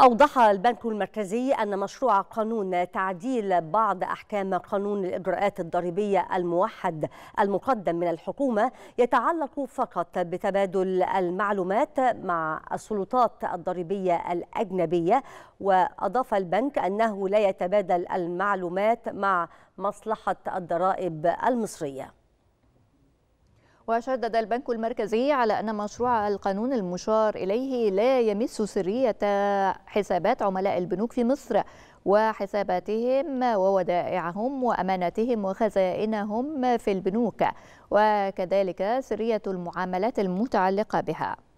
أوضح البنك المركزي أن مشروع قانون تعديل بعض أحكام قانون الإجراءات الضريبية الموحد المقدم من الحكومة يتعلق فقط بتبادل المعلومات مع السلطات الضريبية الأجنبية وأضاف البنك أنه لا يتبادل المعلومات مع مصلحة الضرائب المصرية وشدد البنك المركزي على أن مشروع القانون المشار إليه لا يمس سرية حسابات عملاء البنوك في مصر وحساباتهم وودائعهم وأماناتهم وخزائنهم في البنوك وكذلك سرية المعاملات المتعلقة بها